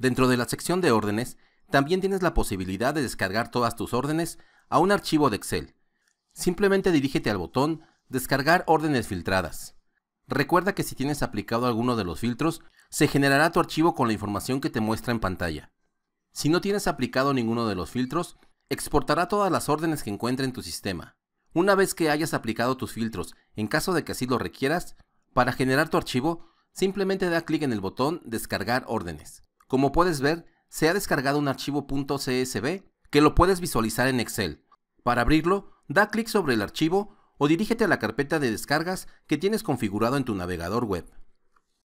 Dentro de la sección de órdenes, también tienes la posibilidad de descargar todas tus órdenes a un archivo de Excel. Simplemente dirígete al botón Descargar órdenes filtradas. Recuerda que si tienes aplicado alguno de los filtros, se generará tu archivo con la información que te muestra en pantalla. Si no tienes aplicado ninguno de los filtros, exportará todas las órdenes que encuentre en tu sistema. Una vez que hayas aplicado tus filtros, en caso de que así lo requieras, para generar tu archivo, simplemente da clic en el botón Descargar órdenes. Como puedes ver, se ha descargado un archivo .csv que lo puedes visualizar en Excel. Para abrirlo, da clic sobre el archivo o dirígete a la carpeta de descargas que tienes configurado en tu navegador web.